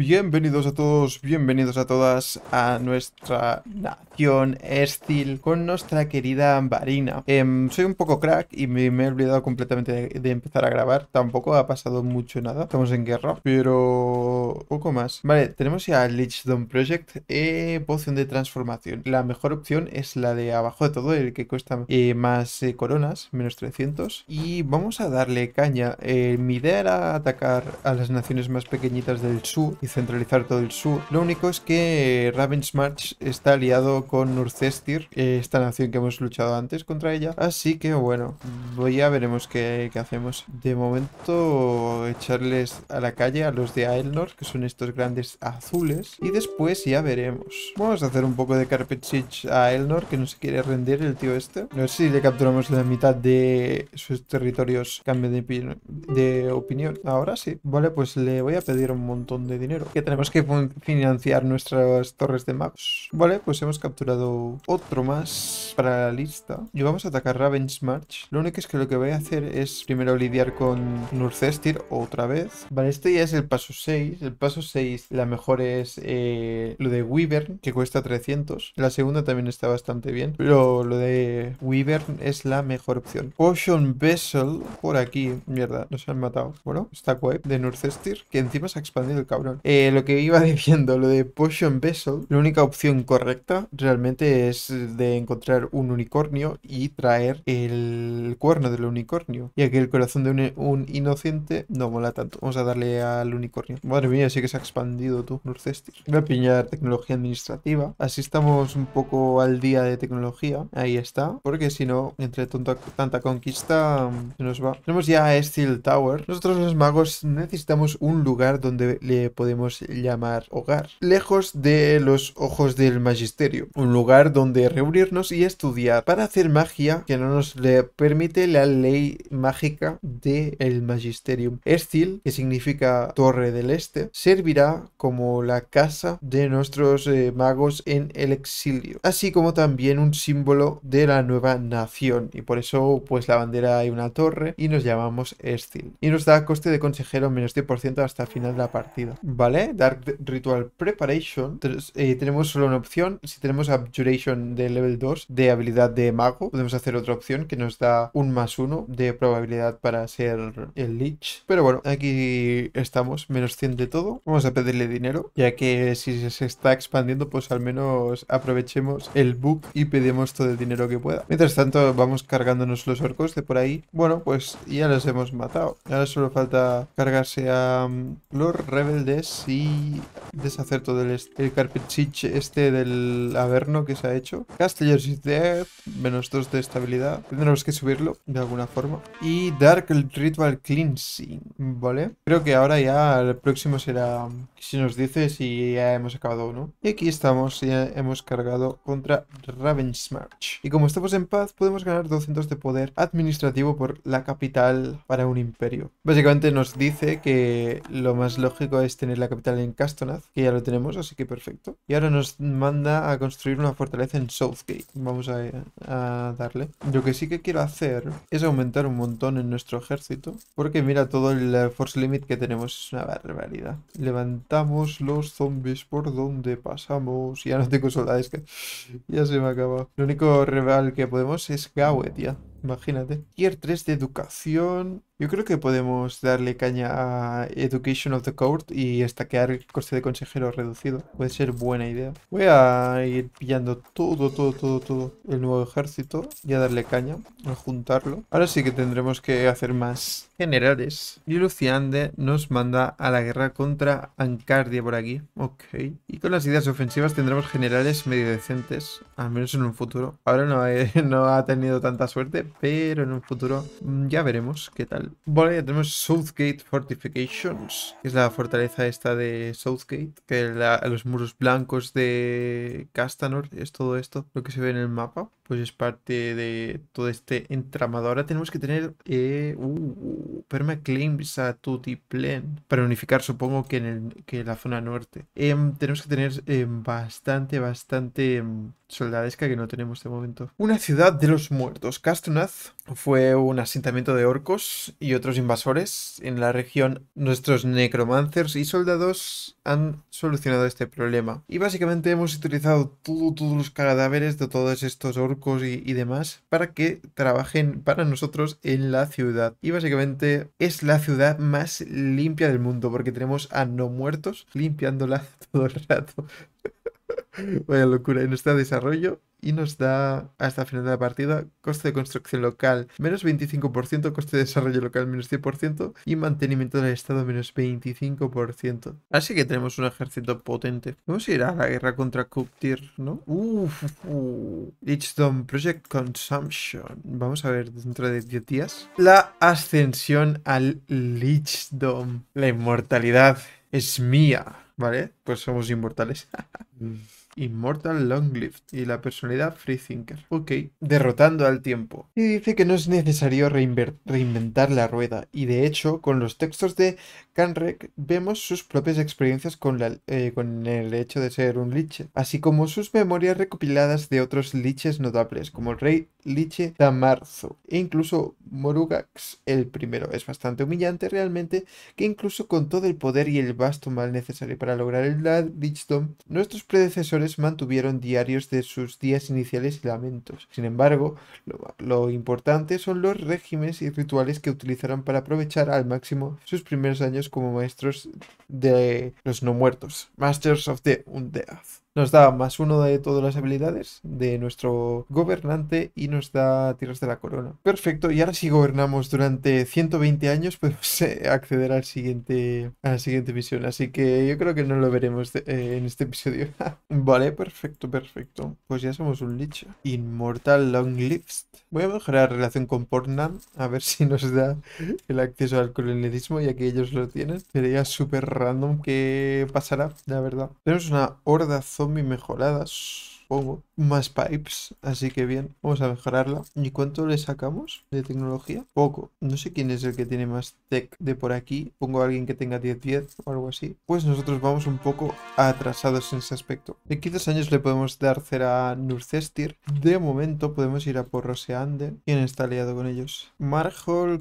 Bienvenidos a todos, bienvenidos a todas a nuestra nación Estil con nuestra querida Varina. Em, soy un poco crack y me, he olvidado completamente de, empezar a grabar. Tampoco ha pasado mucho nada, estamos en guerra, pero poco más. Vale, tenemos ya Lichdom Project, y eh, poción de transformación. La mejor opción es la de abajo de todo, el que cuesta eh, más eh, coronas, menos 300. Y vamos a darle caña. mi idea era atacar a las naciones más pequeñitas del sur centralizar todo el sur. Lo único es que eh, Ravensmarch está aliado con Nurcestir, esta nación que hemos luchado antes contra ella. Así que bueno, ya veremos qué, hacemos. De momento echarles a la calle a los de Aelnor, que son estos grandes azules. Y después ya veremos. Vamos a hacer un poco de Carpet Siege a Aelnor, que no se quiere rendir el tío este. No ver si le capturamos la mitad de sus territorios. Cambio de, de opinión. Ahora sí. Vale, pues le voy a pedir un montón de dinero que tenemos que financiar nuestras torres de magos. Vale, pues hemos capturado otro más para la lista. Y vamos a atacar Raven's March. Lo único es que lo que voy a hacer es primero lidiar con Nurcestir otra vez. Vale, este ya es el paso 6. El paso 6, la mejor es eh, lo de Wyvern, que cuesta 300. La segunda también está bastante bien, pero lo de Wyvern es la mejor opción. Ocean Vessel, por aquí. Mierda, nos han matado. Bueno, está web de Nurcestir, que encima se ha expandido el cabrón. Eh, lo que iba diciendo, lo de Potion Vessel, la única opción correcta realmente es de encontrar un unicornio y traer el cuerno del unicornio. Ya que el corazón de un, inocente no mola tanto. Vamos a darle al unicornio. Madre mía, sí que se ha expandido tú, Nurcestir. Voy a piñar tecnología administrativa. Así estamos un poco al día de tecnología. Ahí está. Porque si no, entre tanta conquista, mm, se nos va. Tenemos ya Steel Tower. Nosotros los magos necesitamos un lugar donde le podemos llamar hogar, lejos de los ojos del magisterio, un lugar donde reunirnos y estudiar para hacer magia que no nos le permite la ley mágica del el magisterium. Estil, que significa torre del este, servirá como la casa de nuestros eh, magos en el exilio, así como también un símbolo de la nueva nación y por eso pues la bandera hay una torre y nos llamamos Estil y nos da coste de consejero menos 10% hasta final de la partida. ¿vale? Dark Ritual Preparation. Eh, tenemos solo una opción. Si tenemos Abjuration de level 2 de habilidad de mago, podemos hacer otra opción que nos da un más uno de probabilidad para ser el Lich. Pero bueno, aquí estamos, menos 100 de todo. Vamos a pedirle dinero, ya que si se está expandiendo, pues al menos aprovechemos el book y pedimos todo el dinero que pueda. Mientras tanto, vamos cargándonos los orcos de por ahí. Bueno, pues ya los hemos matado. Ahora solo falta cargarse a mm, los rebeldes see deshacer todo el, el este del averno que se ha hecho. Castellers is dead, menos 2 de estabilidad. Tendremos que subirlo de alguna forma. Y Dark Ritual Cleansing, ¿vale? Creo que ahora ya el próximo será si nos dice si ya hemos acabado o no. Y aquí estamos, ya hemos cargado contra Ravensmarch. Y como estamos en paz, podemos ganar 200 de poder administrativo por la capital para un imperio. Básicamente nos dice que lo más lógico es tener la capital en Castonac que ya lo tenemos, así que perfecto. Y ahora nos manda a construir una fortaleza en Southgate. Vamos a, darle. Lo que sí que quiero hacer es aumentar un montón en nuestro ejército, porque mira todo el eh, force limit que tenemos, es una barbaridad. Levantamos los zombies por donde pasamos. Ya no tengo soldados, que ya se me acaba. El único rival que podemos es Gawet ya. Imagínate. Tier 3 de educación. Yo creo que podemos darle caña a Education of the Court y estaquear el coste de consejero reducido. Puede ser buena idea. Voy a ir pillando todo, todo, todo, todo el nuevo ejército y a darle caña, a juntarlo. Ahora sí que tendremos que hacer más generales. Y Luciande nos manda a la guerra contra Ancardia por aquí. Ok. Y con las ideas ofensivas tendremos generales medio decentes, al menos en un futuro. Ahora no, no ha tenido tanta suerte, pero en un futuro mm, ya veremos qué tal. Vale, ya tenemos Southgate Fortifications, que es la fortaleza esta de Southgate, que los muros blancos de Castanor, es todo esto, lo que se ve en el mapa pues es parte de todo este entramado. Ahora tenemos que tener eh, uh, permaclaims a plan para unificar, supongo que en la zona norte. Em, tenemos que tener em, bastante, bastante em, soldadesca que no tenemos de momento. Una ciudad de los muertos. Castronath fue un asentamiento de orcos y otros invasores en la región. Nuestros necromancers y soldados han solucionado este problema. Y básicamente hemos utilizado todos los cadáveres de todos estos orcos y, y, demás para que trabajen para nosotros en la ciudad. Y básicamente es la ciudad más limpia del mundo porque tenemos a no muertos limpiándola todo el rato. Vaya locura. Y nos desarrollo y nos da hasta final de la partida coste de construcción local menos 25%, coste de desarrollo local menos 100% y mantenimiento del estado menos 25%. Así que tenemos un ejército potente. Vamos a ir a la guerra contra Kuptir, ¿no? Uf, Lichdom Project Consumption. Vamos a ver dentro de 10 días. La ascensión al Lichdom. La inmortalidad es mía. ¿Vale? Pues somos inmortales. Mm. Immortal lift y la personalidad Freethinker. Ok, derrotando al tiempo. Y dice que no es necesario reinventar la rueda, y de hecho, con los textos de Kanrek vemos sus propias experiencias eh, con, el hecho de ser un liche, así como sus memorias recopiladas de otros liches notables, como el rey liche Tamarzo, e incluso Morugax el primero. Es bastante humillante realmente que incluso con todo el poder y el vasto mal necesario para lograr el lichdom, nuestros predecesores mantuvieron diarios de sus días iniciales y lamentos. Sin embargo, lo, importante son los regímenes y rituales que utilizaron para aprovechar al máximo sus primeros años como maestros de los no muertos, Masters of the Undead. Nos da más uno de todas las habilidades de nuestro gobernante y nos da tierras de la corona. Perfecto, y ahora si gobernamos durante 120 años podemos eh, acceder al siguiente, a la siguiente misión. Así que yo creo que no lo veremos eh, en este episodio. vale, perfecto, perfecto. Pues ya somos un lich. Inmortal Long Lives. Voy a mejorar la relación con pornam a ver si nos da el acceso al colonialismo ya que ellos lo tienen. Sería súper random que pasará, la verdad. Tenemos una horda zombie zombie mejoradas, supongo. Más pipes, así que bien, vamos a mejorarla. ¿Y cuánto le sacamos de tecnología? Poco. No sé quién es el que tiene más tech de por aquí. Pongo a alguien que tenga 10-10 o algo así. Pues nosotros vamos un poco atrasados en ese aspecto. De 15 años le podemos dar cera a Nurcestir. De momento podemos ir a por Roseande. ¿Quién está aliado con ellos?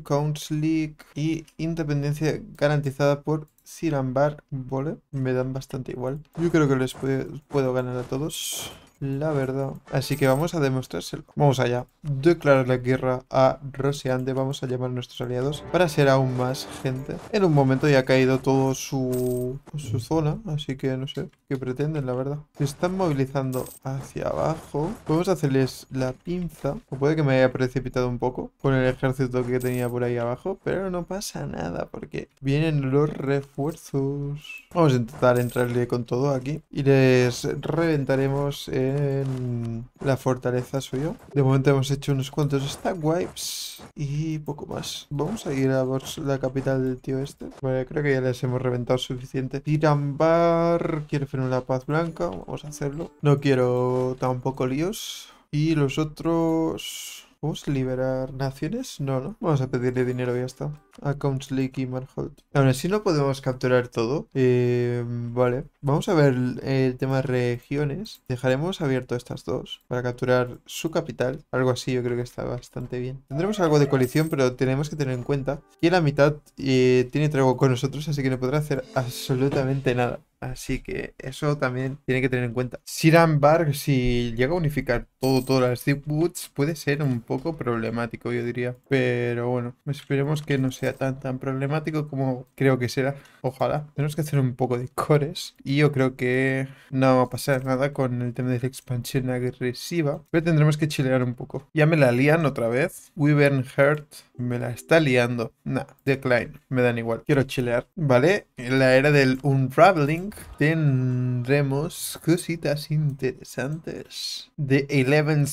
Count's League y independencia garantizada por Sirambar, ¿vale? Me dan bastante igual. Yo creo que les puedo, ganar a todos. La verdad. Así que vamos a demostrárselo. Vamos allá. Declarar la guerra a Rosiande, Vamos a llamar a nuestros aliados para ser aún más gente. En un momento ya ha caído todo su, su zona. Así que no sé que pretenden, la verdad. Se están movilizando hacia abajo. Podemos hacerles la pinza. O puede que me haya precipitado un poco con el ejército que tenía por ahí abajo. Pero no pasa nada porque vienen los refuerzos. Vamos a intentar entrarle con todo aquí. Y les reventaremos en la fortaleza suyo. De momento hemos hecho unos cuantos stack wipes y poco más. Vamos a ir a la capital del tío este. Vale, creo que ya les hemos reventado suficiente. Tirambar quiere en la paz blanca, vamos a hacerlo. No quiero tampoco líos. Y los otros... ¿Vamos liberar naciones? No, no. Vamos a pedirle dinero y ya está. Accounts Leaky y Marholt Aún así no podemos capturar todo. Em, vale. Vamos a ver el tema regiones. Dejaremos abierto estas dos para capturar su capital. Algo así yo creo que está bastante bien. Tendremos algo de coalición, pero tenemos que tener en cuenta que la mitad eh, tiene trago con nosotros, así que no podrá hacer absolutamente nada. Así que eso también tiene que tener en cuenta. Siran si llega a unificar todo, todas las Deep Woods, puede ser un poco problemático, yo diría. Pero bueno, esperemos que no sea tan tan problemático como creo que será. Ojalá. Tenemos que hacer un poco de cores. Y yo creo que no va a pasar nada con el tema de la expansión agresiva. Pero tendremos que chilear un poco. Ya me la lían otra vez. Wyvern hurt me la está liando. Nah, decline. Me dan igual. Quiero chilear. Vale. En la era del unraveling tendremos cositas interesantes de Eleven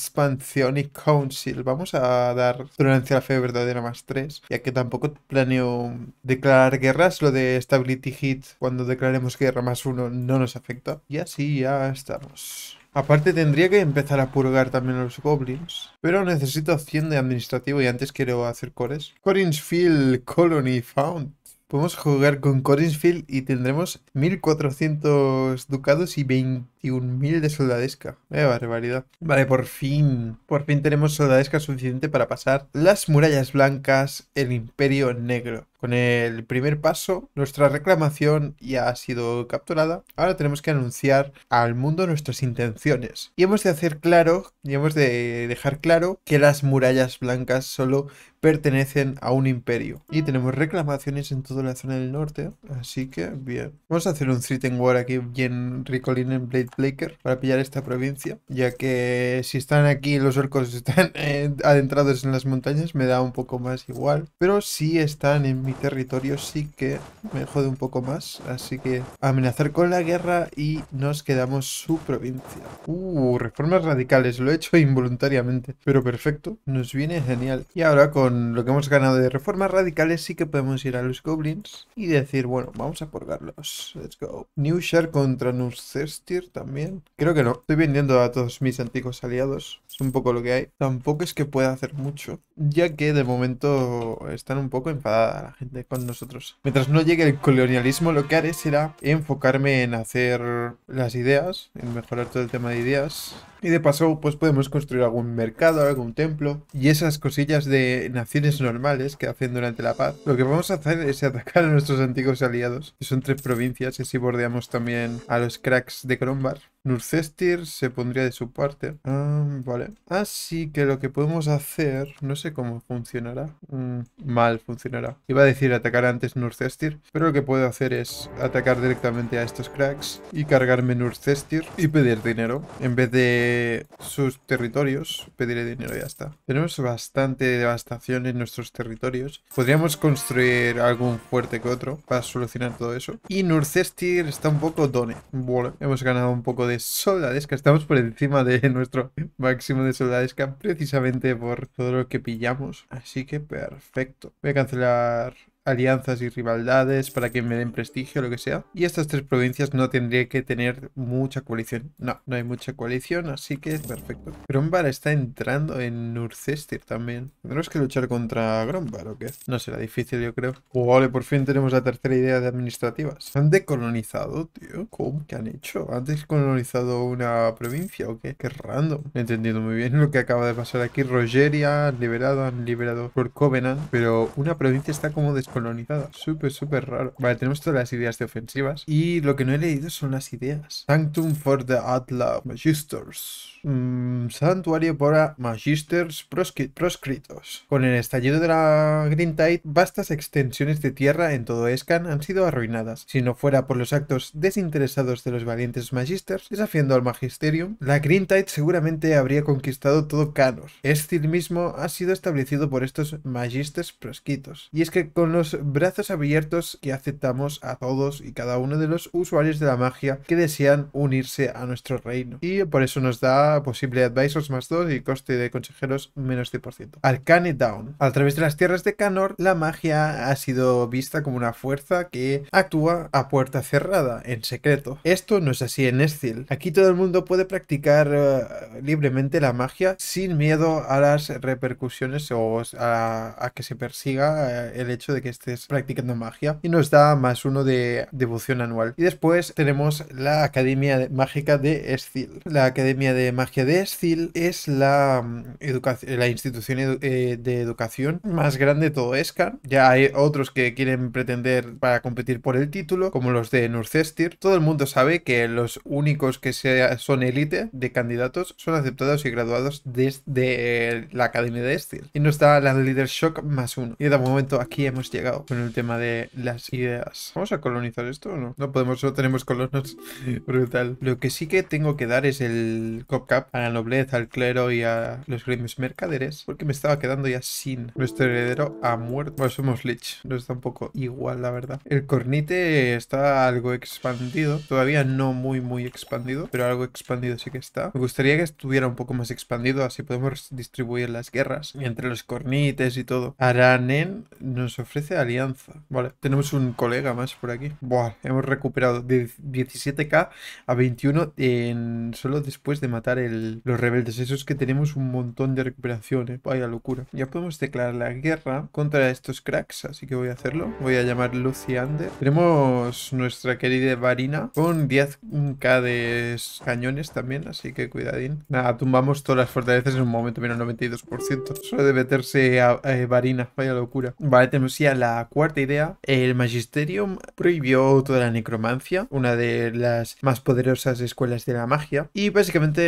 y Council. Vamos a dar tolerancia a la fe verdadera más 3, ya que tampoco planeo declarar guerras. Lo de Stability Hit, cuando declaremos guerra más 1, no nos afecta. Y así ya estamos. Aparte tendría que empezar a purgar también los goblins. Pero necesito 100 de administrativo y antes quiero hacer cores. Corinsfield Colony Found. Podemos jugar con Corinsfield y tendremos 1400 ducados y 21.000 de soldadesca. ¡Qué barbaridad! Vale, por fin. Por fin tenemos soldadesca suficiente para pasar las murallas blancas, el imperio negro. Con el primer paso, nuestra reclamación ya ha sido capturada. Ahora tenemos que anunciar al mundo nuestras intenciones. Y hemos de hacer claro, y hemos de dejar claro que las murallas blancas solo pertenecen a un imperio. Y tenemos reclamaciones en toda la zona del norte, así que bien. Vamos a hacer un threaten War aquí bien ricolín en Blade Blaker para pillar esta provincia, ya que si están aquí los orcos están eh, adentrados en las montañas me da un poco más igual, pero si están en mi territorio sí que me jode un poco más. Así que amenazar con la guerra y nos quedamos su provincia. Uh, reformas radicales. Lo he hecho involuntariamente. Pero perfecto. Nos viene genial. Y ahora con lo que hemos ganado de reformas radicales sí que podemos ir a los goblins y decir, bueno, vamos a porgarlos. Let's go. New contra Nucestir también. Creo que no. Estoy vendiendo a todos mis antiguos aliados. Es un poco lo que hay. Tampoco es que pueda hacer mucho. Ya que de momento están un poco enfadadas gente con nosotros. Mientras no llegue el colonialismo, lo que haré será enfocarme en hacer las ideas, en mejorar todo el tema de ideas. Y de paso, pues podemos construir algún mercado, algún templo y esas cosillas de naciones normales que hacen durante la paz. Lo que vamos a hacer es atacar a nuestros antiguos aliados, que son tres provincias, y así bordeamos también a los cracks de Cronbar. Nurcestir se pondría de su parte. Ah, vale. Así ah, que lo que podemos hacer... No sé cómo funcionará. Mm, mal funcionará. Iba a decir atacar antes Nurcestir. Pero lo que puedo hacer es atacar directamente a estos cracks. Y cargarme Nurcestir. Y pedir dinero. En vez de sus territorios. Pediré dinero y ya está. Tenemos bastante devastación en nuestros territorios. Podríamos construir algún fuerte que otro. Para solucionar todo eso. Y Nurcestir está un poco done. Bueno, Hemos ganado un poco de Soldadesca. Estamos por encima de nuestro máximo de Soldadesca precisamente por todo lo que pillamos. Así que perfecto. Voy a cancelar alianzas y rivalidades para que me den prestigio, lo que sea. Y estas tres provincias no tendría que tener mucha coalición. No, no hay mucha coalición, así que es perfecto. Grombar está entrando en Nurcestir también. ¿Tendremos que luchar contra Grombar o qué? No será difícil, yo creo. por fin tenemos la tercera idea de administrativas. ¿Han decolonizado, tío? ¿Cómo? que han hecho? ¿Han descolonizado una provincia o qué? Qué random. He entendido muy bien lo que acaba de pasar aquí. Rogeria, han liberado, han liberado por Covenant, pero una provincia está como despejada colonizada. Súper, súper raro. Vale, tenemos todas las ideas de ofensivas. Y lo que no he leído son las ideas. Sanctum for the Atla Magisters. Mm, santuario para Magisters proscritos. Con el estallido de la Green Tide, vastas extensiones de tierra en todo Escan han sido arruinadas. Si no fuera por los actos desinteresados de los valientes Magisters, desafiando al Magisterium, la Green Tide seguramente habría conquistado todo Canor. este mismo ha sido establecido por estos Magisters proscritos. Y es que con los brazos abiertos que aceptamos a todos y cada uno de los usuarios de la magia que desean unirse a nuestro reino. Y por eso nos da posible pues, advisors más 2 y coste de consejeros menos 10%. Arcane Down. A través de las tierras de Canor, la magia ha sido vista como una fuerza que actúa a puerta cerrada, en secreto. Esto no es así en Estil. Aquí todo el mundo puede practicar eh, libremente la magia sin miedo a las repercusiones o a, que se persiga eh, el hecho de que estés practicando magia y nos da más uno de devoción anual. Y después tenemos la Academia Mágica de Estil La Academia de Magia de Estil es la, mm, educación la institución eh, de educación más grande de todo Escan. Ya hay otros que quieren pretender para competir por el título, como los de Nurcestir. Todo el mundo sabe que los únicos que son élite de candidatos son aceptados y graduados desde la Academia de Estil Y nos da la Leadershock Shock más uno. Y de momento aquí hemos llegado con el tema de las ideas. ¿Vamos a colonizar esto o no? No podemos, solo tenemos colonos. Brutal. Lo que sí que tengo que dar es el copcap a la nobleza, al clero y a los grimes mercaderes, porque me estaba quedando ya sin. Nuestro heredero ha muerto. Bueno, somos Lich. Nos está un poco igual, la verdad. El cornite está algo expandido. Todavía no muy, muy expandido, pero algo expandido sí que está. Me gustaría que estuviera un poco más expandido, así podemos distribuir las guerras entre los cornites y todo. Aranen nos ofrece Alianza. Vale, tenemos un colega más por aquí. Buah, hemos recuperado de 17k a 21 en... solo después de matar los rebeldes. Eso es que tenemos un montón de recuperaciones. Eh. Vaya locura. Ya podemos declarar la guerra contra estos cracks, así que voy a hacerlo. Voy a llamar Lucy Tenemos nuestra querida Varina con 10k de cañones también, así que cuidadín. Nada, tumbamos todas las fortalezas en un momento, menos 92%. Solo de meterse a, a eh, Varina, vaya locura. Vale, tenemos ya la cuarta idea, el Magisterium prohibió toda la necromancia, una de las más poderosas escuelas de la magia, y básicamente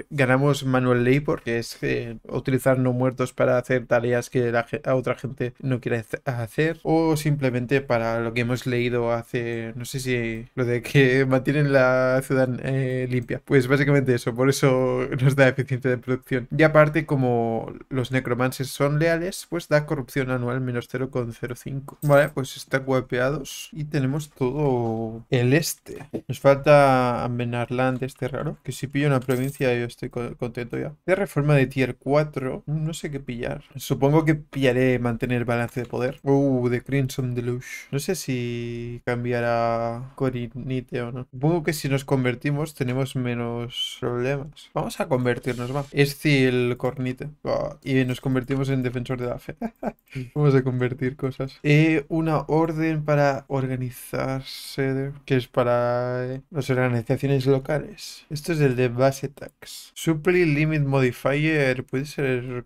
eh, ganamos Manual ley porque es eh, utilizar no muertos para hacer tareas que a otra gente no quiere hacer, o simplemente para lo que hemos leído hace, no sé si lo de que mantienen la ciudad eh, limpia. Pues básicamente eso, por eso nos da eficiencia de producción. Y aparte, como los necromances son leales, pues da corrupción anual menos 0,5 05 Vale, pues está guapeados. Y tenemos todo el este. Nos falta Ambenarland, este raro. Que si pillo una provincia yo estoy contento ya. De reforma de tier 4. No sé qué pillar. Supongo que pillaré mantener balance de poder. Uh, de Crimson Deluge. No sé si cambiará Corinite o no. Supongo que si nos convertimos tenemos menos problemas. Vamos a convertirnos, va. Es el Cornite. y nos convertimos en defensor de la fe. Vamos a convertir cosas. Eh, una orden para organizarse, que es para eh, las organizaciones locales. Esto es el de base tax. Supply limit modifier, puede ser...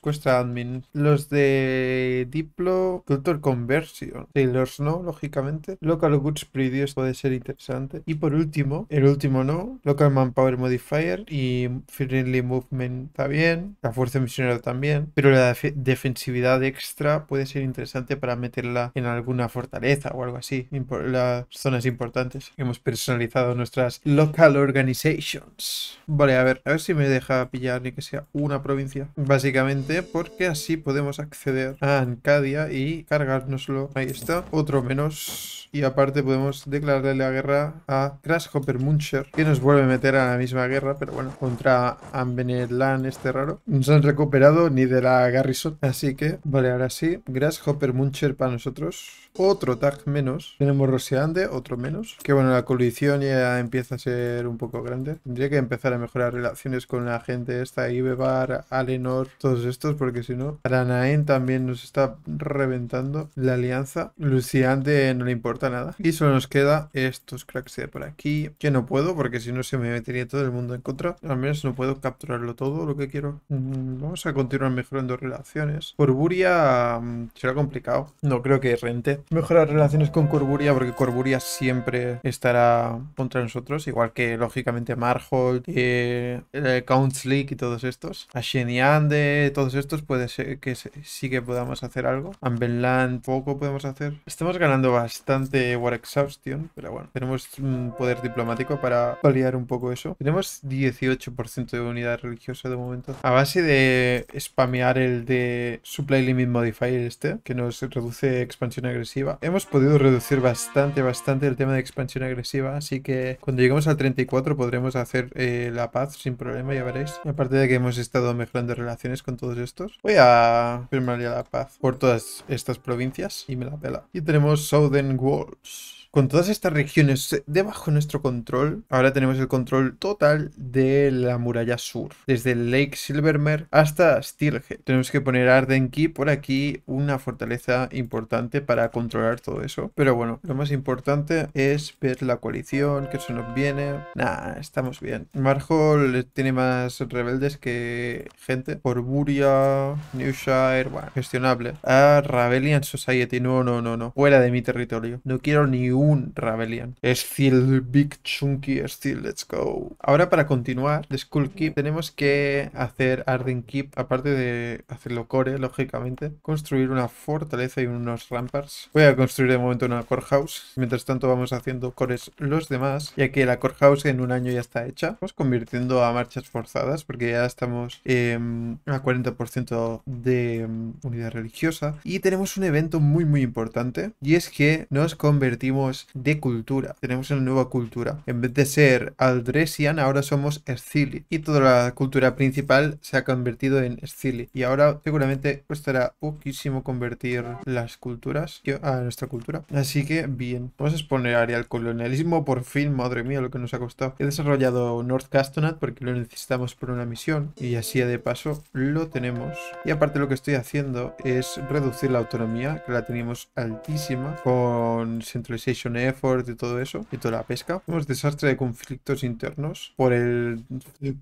cuesta admin. Los de Diplo, Culture Conversion. los no, lógicamente. Local Goods Previous puede ser interesante. Y por último, el último no, Local Manpower Modifier y Friendly Movement también La Fuerza Misionera también. Pero la defensividad extra puede ser interesante para meterla en alguna fortaleza o algo así, las zonas importantes. Hemos personalizado nuestras local organizations. Vale, a ver, a ver si me deja pillar ni que sea una provincia. Básicamente porque así podemos acceder a Ancadia y cargárnoslo. Ahí está, otro menos. Y aparte podemos declararle la guerra a Grasshopper Muncher, que nos vuelve a meter a la misma guerra, pero bueno, contra Ambenelan este raro. No se han recuperado ni de la Garrison, así que, vale, ahora sí, Grasshopper Permuncher Muncher para nosotros. Otro tag menos. Tenemos Rosiande, otro menos. Que bueno, la colisión ya empieza a ser un poco grande. Tendría que empezar a mejorar relaciones con la gente esta, Ibebar, Alenor, todos estos, porque si no, Aranaen también nos está reventando la alianza. Luciande no le importa nada. Y solo nos queda estos cracks de por aquí. Que no puedo, porque si no se me metería todo el mundo en contra. Al menos no puedo capturarlo todo lo que quiero. Mm, vamos a continuar mejorando relaciones. Por Buria mm, será complicado. No creo que rente. Mejorar relaciones con Corburia, porque Corburia siempre estará contra nosotros, igual que lógicamente Marhold, y el eh, Council y todos estos. A Sheniande, todos estos, puede ser que sí que podamos hacer algo. Benland poco podemos hacer. Estamos ganando bastante War Exhaustion, pero bueno, tenemos un poder diplomático para paliar un poco eso. Tenemos 18% de unidad religiosa de momento. A base de spamear el de Supply Limit Modifier este, que nos reduce expansión agresiva. Hemos podido reducir bastante, bastante el tema de expansión agresiva, así que cuando lleguemos al 34 podremos hacer eh, la paz sin problema, ya veréis. Aparte de que hemos estado mejorando relaciones con todos estos, voy a firmar ya la paz por todas estas provincias y me la pela. Y tenemos Southern Walls. Con todas estas regiones debajo de nuestro control, ahora tenemos el control total de la muralla sur, desde Lake Silvermere hasta Stirge. Tenemos que poner Arden por aquí, una fortaleza importante para controlar todo eso. Pero bueno, lo más importante es ver la coalición, que eso nos viene. Nah, estamos bien. Marhol tiene más rebeldes que gente. Por Buria, Newshire, bueno, gestionable. Ah, Rebellion Society, no, no, no, no. Fuera de mi territorio. No quiero ni un un rebellion. Steel Big Chunky Steel, let's go. Ahora para continuar de Skull Keep tenemos que hacer Arden Keep, aparte de hacerlo core, lógicamente, construir una fortaleza y unos ramparts. Voy a construir de momento una core house, mientras tanto vamos haciendo cores los demás, ya que la core house en un año ya está hecha. Vamos convirtiendo a marchas forzadas porque ya estamos em, a 40% de em, unidad religiosa y tenemos un evento muy muy importante y es que nos convertimos de cultura. Tenemos una nueva cultura. En vez de ser Aldresian, ahora somos Scilly, Y toda la cultura principal se ha convertido en Scilly, Y ahora seguramente costará poquísimo convertir las culturas a nuestra cultura. Así que bien, vamos a exponer área al colonialismo por fin, madre mía, lo que nos ha costado. He desarrollado North Castonat porque lo necesitamos por una misión y así de paso lo tenemos. Y aparte lo que estoy haciendo es reducir la autonomía, que la teníamos altísima con Centralization Effort y todo eso, y toda la pesca. Tenemos desastre de conflictos internos por el,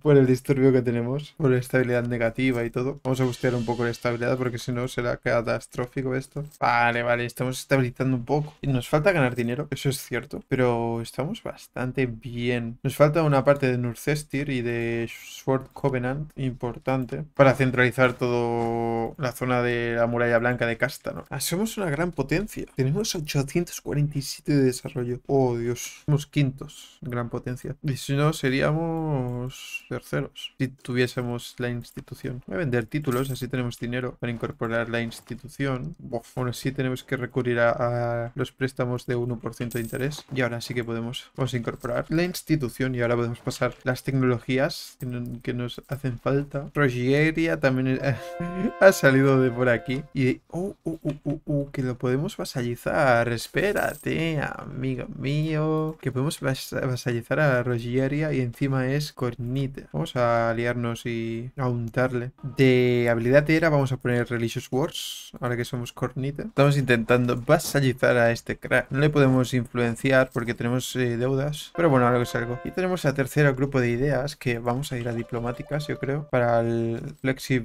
por el disturbio que tenemos, por la estabilidad negativa y todo. Vamos a buscar un poco la estabilidad porque si no será catastrófico esto. Vale, vale, estamos estabilizando un poco. Y nos falta ganar dinero, eso es cierto, pero estamos bastante bien. Nos falta una parte de Nurcestir y de Sword Covenant importante para centralizar todo la zona de la muralla blanca de Casta, ¿no? Ah, somos una gran potencia. Tenemos 847 de este desarrollo. Oh, Dios. Somos quintos gran potencia. Y si no, seríamos terceros. Si tuviésemos la institución. Voy a vender títulos, así tenemos dinero para incorporar la institución. Bueno, sí tenemos que recurrir a, los préstamos de 1% de interés. Y ahora sí que podemos. Vamos a incorporar la institución y ahora podemos pasar las tecnologías que, nos hacen falta. Progeria también eh, ha salido de por aquí. Y... Oh, oh, oh, que lo podemos vasallizar. Espérate amigo mío, que podemos vasallizar a Rogieria y encima es Cornite. Vamos a aliarnos y a untarle. De habilidad era vamos a poner Religious Wars, ahora que somos Cornite, Estamos intentando vasallizar a este crack. No le podemos influenciar porque tenemos eh, deudas, pero bueno, algo es algo. Y tenemos a tercer grupo de ideas que vamos a ir a diplomáticas, yo creo, para, el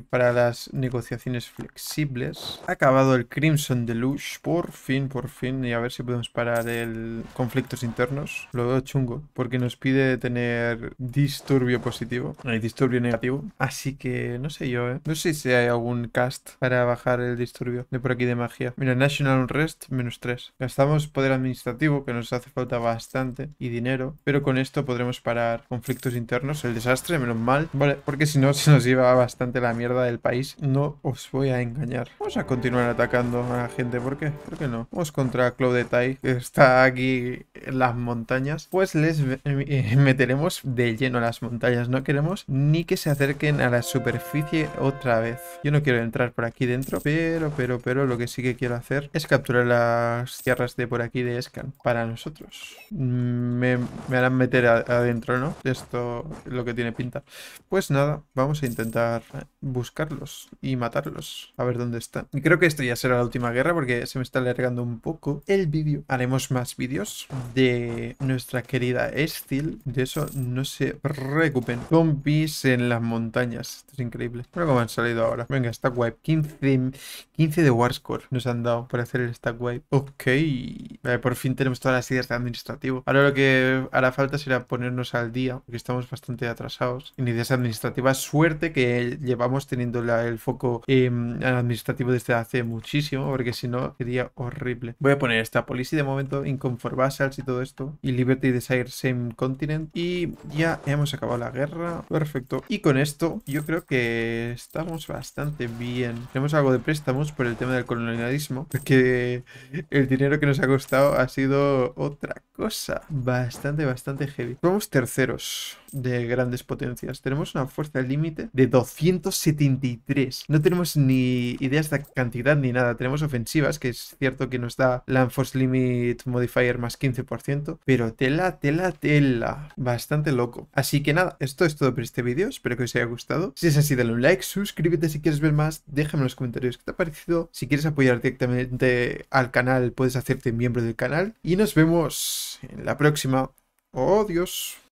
para las negociaciones flexibles. acabado el Crimson Deluge, por fin, por fin, y a ver si podemos parar del conflictos internos, lo veo chungo, porque nos pide tener disturbio positivo, no eh, hay disturbio negativo. Así que no sé yo, ¿eh? No sé si hay algún cast para bajar el disturbio de por aquí de magia. Mira, National Unrest, menos 3. Gastamos poder administrativo, que nos hace falta bastante, y dinero, pero con esto podremos parar conflictos internos, el desastre, menos mal. Vale, porque si no se nos lleva bastante la mierda del país. No os voy a engañar. Vamos a continuar atacando a la gente, ¿por qué? ¿Por qué no? Vamos contra Claude Tai, que es está aquí las montañas, pues les eh, meteremos de lleno a las montañas. No queremos ni que se acerquen a la superficie otra vez. Yo no quiero entrar por aquí dentro, pero, pero, pero lo que sí que quiero hacer es capturar las tierras de por aquí de Escan para nosotros. Mm, me, me harán meter adentro, ¿no? Esto lo que tiene pinta. Pues nada, vamos a intentar buscarlos y matarlos. A ver dónde están. Y creo que esto ya será la última guerra porque se me está alargando un poco el vídeo. Haremos más vídeos de nuestra querida Estil. De eso no se preocupen. Zombies en las montañas. Esto es increíble. Pero cómo han salido ahora. Venga, stack wipe. 15, 15 de Warscore nos han dado por hacer el stack wipe. Ok. por fin tenemos todas las ideas de administrativo. Ahora lo que hará falta será ponernos al día, porque estamos bastante atrasados en ideas administrativas. Suerte que llevamos teniendo el foco en em, administrativo desde hace muchísimo, porque si no sería horrible. Voy a poner esta policy de momento momento, Inconfort y todo esto, y Liberty Desire Same Continent. Y ya hemos acabado la guerra, perfecto. Y con esto yo creo que estamos bastante bien. Tenemos algo de préstamos por el tema del colonialismo, porque el dinero que nos ha costado ha sido otra cosa. Bastante, bastante heavy. Somos terceros de grandes potencias. Tenemos una fuerza límite de 273. No tenemos ni idea de cantidad ni nada. Tenemos ofensivas, que es cierto que nos da Land Force Limit Modifier más 15%, pero tela, tela, tela. Bastante loco. Así que nada, esto es todo por este vídeo, espero que os haya gustado. Si es así, dale un like, suscríbete si quieres ver más, déjame en los comentarios qué te ha parecido. Si quieres apoyar directamente al canal, puedes hacerte miembro del canal. Y nos vemos en la próxima. ¡Oh, Dios!